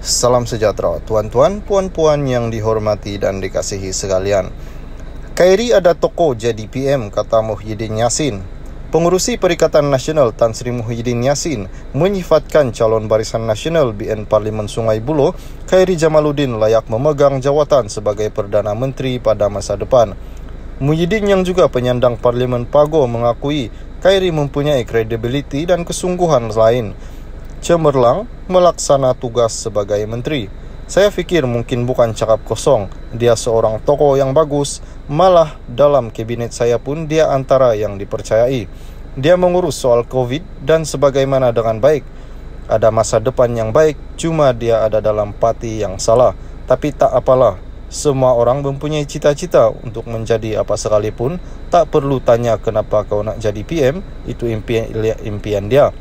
Salam sejahtera tuan-tuan, puan-puan yang dihormati dan dikasihi sekalian. Kairi ada toko jadi PM kata Muhyiddin Yassin. Pengurusi Perikatan Nasional Tan Sri Muhyiddin Yassin menyifatkan calon Barisan Nasional BN Parlimen Sungai Buloh Kairi Jamaluddin layak memegang jawatan sebagai Perdana Menteri pada masa depan. Muhyiddin yang juga penyandang Parlimen Pago mengakui Kairi mempunyai kredibiliti dan kesungguhan lain cemerlang melaksana tugas sebagai menteri. Saya fikir mungkin bukan cakap kosong, dia seorang tokoh yang bagus, malah dalam kabinet saya pun dia antara yang dipercayai. Dia mengurus soal COVID dan sebagaimana dengan baik. Ada masa depan yang baik, cuma dia ada dalam parti yang salah. Tapi tak apalah, semua orang mempunyai cita-cita untuk menjadi apa sekalipun, tak perlu tanya kenapa kau nak jadi PM, itu impian, impian dia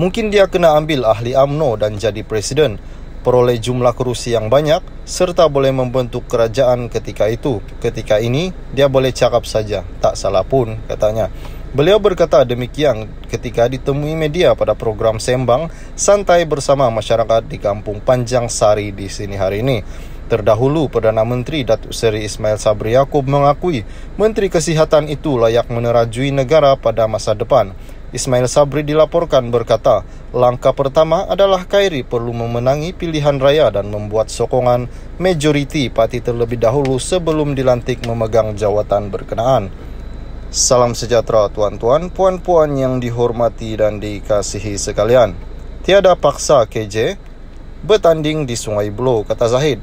mungkin dia kena ambil ahli AMNO dan jadi presiden, peroleh jumlah kerusi yang banyak serta boleh membentuk kerajaan ketika itu. Ketika ini, dia boleh cakap saja, tak salah pun, katanya. Beliau berkata demikian ketika ditemui media pada program Sembang Santai bersama masyarakat di Kampung Panjang Sari di sini hari ini. Terdahulu, Perdana Menteri Datuk Seri Ismail Sabri Yaakob mengakui Menteri Kesihatan itu layak menerajui negara pada masa depan. Ismail Sabri dilaporkan berkata, langkah pertama adalah Kairi perlu memenangi pilihan raya dan membuat sokongan majoriti parti terlebih dahulu sebelum dilantik memegang jawatan berkenaan. Salam sejahtera tuan-tuan, puan-puan yang dihormati dan dikasihi sekalian. Tiada paksa KJ bertanding di Sungai Buloh, kata Zahid.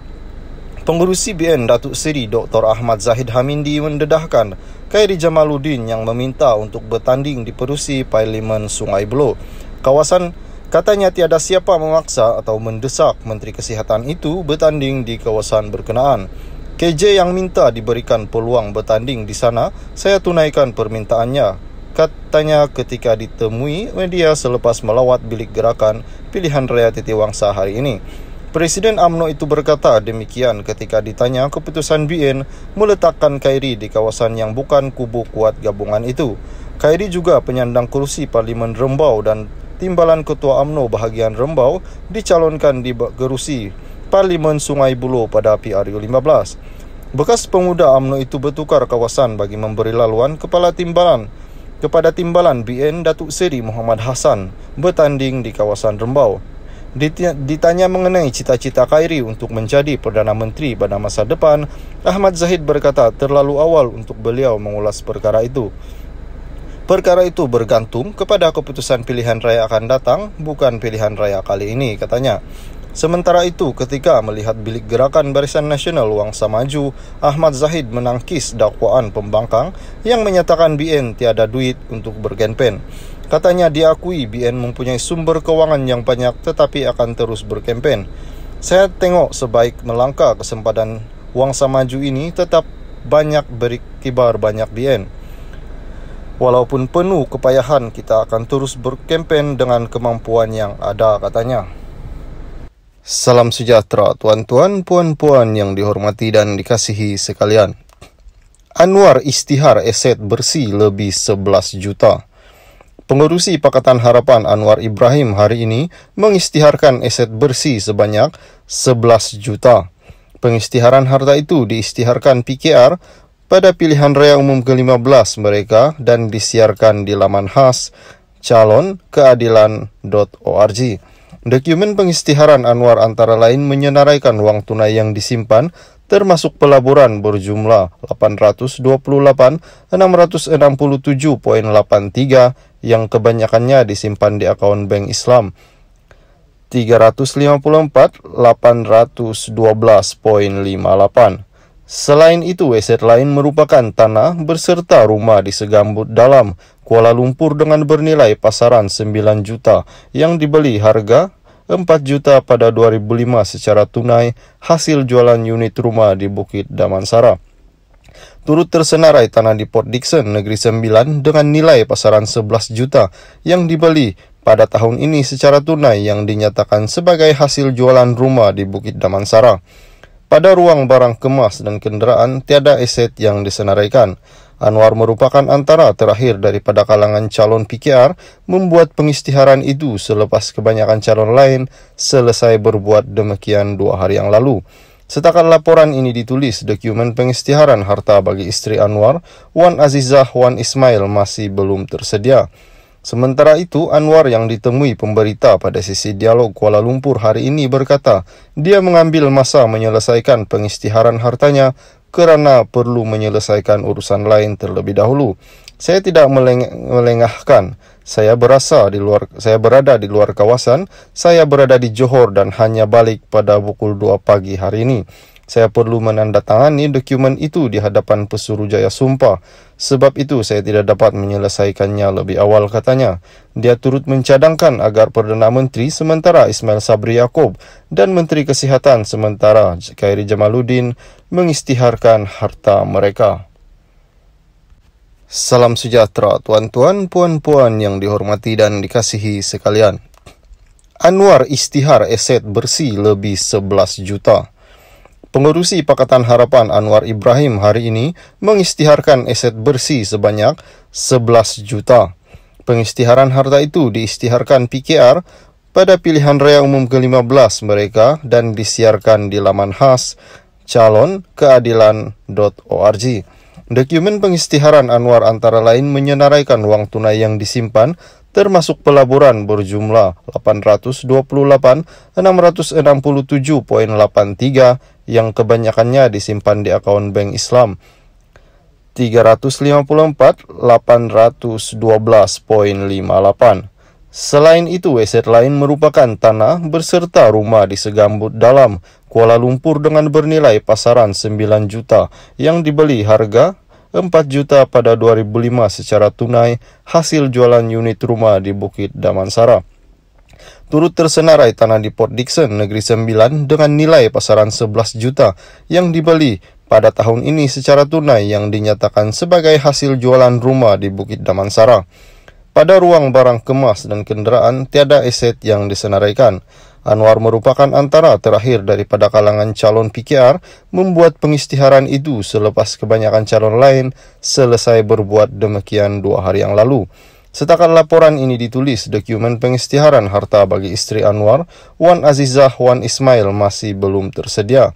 Pengurusi BN Datuk Seri Dr. Ahmad Zahid Hamindi mendedahkan Khairi Jamaluddin yang meminta untuk bertanding di perusi Parlimen Sungai Belo. Kawasan katanya tiada siapa memaksa atau mendesak Menteri Kesihatan itu bertanding di kawasan berkenaan. KJ yang minta diberikan peluang bertanding di sana, saya tunaikan permintaannya, katanya ketika ditemui media selepas melawat bilik gerakan pilihan raya titiwangsa hari ini. Presiden AMNO itu berkata demikian ketika ditanya keputusan BN meletakkan Kairi di kawasan yang bukan kubu kuat gabungan itu. Kairi juga penyandang kursi Parlimen Rembau dan Timbalan Ketua AMNO bahagian Rembau dicalonkan di gerusi Parlimen Sungai Buloh pada PRU 15. Bekas pemuda AMNO itu bertukar kawasan bagi memberi laluan kepala timbalan kepada timbalan BN Datuk Seri Muhammad Hasan bertanding di kawasan Rembau. Ditanya mengenai cita-cita Khairi untuk menjadi Perdana Menteri pada masa depan, Ahmad Zahid berkata terlalu awal untuk beliau mengulas perkara itu. Perkara itu bergantung kepada keputusan pilihan raya akan datang, bukan pilihan raya kali ini, katanya. Sementara itu, ketika melihat bilik gerakan Barisan Nasional Wangsa Maju, Ahmad Zahid menangkis dakwaan pembangkang yang menyatakan BN tiada duit untuk bergenpen. Katanya diakui BN mempunyai sumber kewangan yang banyak tetapi akan terus berkempen. Saya tengok sebaik melangkah kesempatan wang maju ini tetap banyak berkibar banyak BN. Walaupun penuh kepayahan, kita akan terus berkempen dengan kemampuan yang ada katanya. Salam sejahtera tuan-tuan, puan-puan yang dihormati dan dikasihi sekalian. Anwar istihar aset bersih lebih 11 juta. Pengurusi Pakatan Harapan Anwar Ibrahim hari ini mengistiharkan aset bersih sebanyak 11 juta. Pengistiharan harta itu diistiharkan PKR pada pilihan raya umum ke-15 mereka dan disiarkan di laman khas calonkeadilan.org. Dokumen pengistiharan Anwar antara lain menyenaraikan wang tunai yang disimpan termasuk pelaburan berjumlah 828.667.83 yang kebanyakannya disimpan di akun Bank Islam. 354.812.58 Selain itu, aset lain merupakan tanah berserta rumah di Segambut Dalam, Kuala Lumpur dengan bernilai pasaran 9 juta yang dibeli harga 4 juta pada 2005 secara tunai hasil jualan unit rumah di Bukit Damansara. Turut tersenarai tanah di Port Dickson, Negeri Sembilan dengan nilai pasaran 11 juta yang dibeli pada tahun ini secara tunai yang dinyatakan sebagai hasil jualan rumah di Bukit Damansara. Pada ruang barang kemas dan kenderaan, tiada aset yang disenaraikan. Anwar merupakan antara terakhir daripada kalangan calon PKR membuat pengisytiharan itu selepas kebanyakan calon lain selesai berbuat demikian dua hari yang lalu. Setakat laporan ini ditulis, dokumen pengisytiharan harta bagi istri Anwar, Wan Azizah Wan Ismail masih belum tersedia. Sementara itu, Anwar yang ditemui pemberita pada sesi dialog Kuala Lumpur hari ini berkata, dia mengambil masa menyelesaikan pengisytiharan hartanya kerana perlu menyelesaikan urusan lain terlebih dahulu. Saya tidak melengahkan. Saya berasa di luar saya berada di luar kawasan, saya berada di Johor dan hanya balik pada pukul 2 pagi hari ini. Saya perlu menandatangani dokumen itu di hadapan Pesuruhjaya Sumpah. Sebab itu saya tidak dapat menyelesaikannya lebih awal katanya. Dia turut mencadangkan agar Perdana Menteri sementara Ismail Sabri Yaakob dan Menteri Kesihatan sementara Khairi Jamaluddin mengistiharkan harta mereka. Salam sejahtera tuan-tuan, puan-puan yang dihormati dan dikasihi sekalian. Anwar istihar aset bersih lebih 11 juta. Pengurusi Pakatan Harapan Anwar Ibrahim hari ini mengistiharkan aset bersih sebanyak 11 juta. Pengistiharan harta itu diistiharkan PKR pada pilihan raya umum ke-15 mereka dan disiarkan di laman khas calonkeadilan.org. Dokumen pengistiharan Anwar antara lain menyenaraikan wang tunai yang disimpan termasuk pelaburan berjumlah 828 667.83 yang kebanyakannya disimpan di akun bank Islam. 354.812.58 Selain itu, aset lain merupakan tanah berserta rumah di Segambut Dalam, Kuala Lumpur dengan bernilai pasaran 9 juta yang dibeli harga 4 juta pada 2005 secara tunai hasil jualan unit rumah di Bukit Damansara turut tersenarai tanah di Port Dixon, Negeri Sembilan dengan nilai pasaran 11 juta yang dibeli pada tahun ini secara tunai yang dinyatakan sebagai hasil jualan rumah di Bukit Damansara. Pada ruang barang kemas dan kenderaan, tiada aset yang disenaraikan. Anwar merupakan antara terakhir daripada kalangan calon PKR membuat pengisytiharan itu selepas kebanyakan calon lain selesai berbuat demikian dua hari yang lalu. Setakat laporan ini ditulis, dokumen pengisytiharan harta bagi isteri Anwar, Wan Azizah Wan Ismail masih belum tersedia.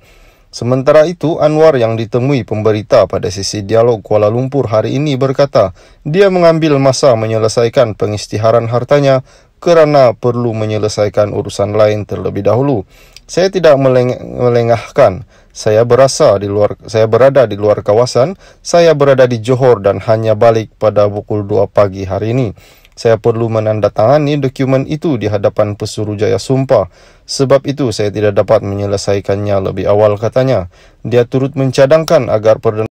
Sementara itu, Anwar yang ditemui pemberita pada sesi dialog Kuala Lumpur hari ini berkata, dia mengambil masa menyelesaikan pengisytiharan hartanya kerana perlu menyelesaikan urusan lain terlebih dahulu. Saya tidak melengahkan saya berasa di luar saya berada di luar kawasan. Saya berada di Johor dan hanya balik pada pukul 2 pagi hari ini. Saya perlu menandatangani dokumen itu di hadapan Pesuruhjaya Sumpah. Sebab itu saya tidak dapat menyelesaikannya lebih awal katanya. Dia turut mencadangkan agar perdana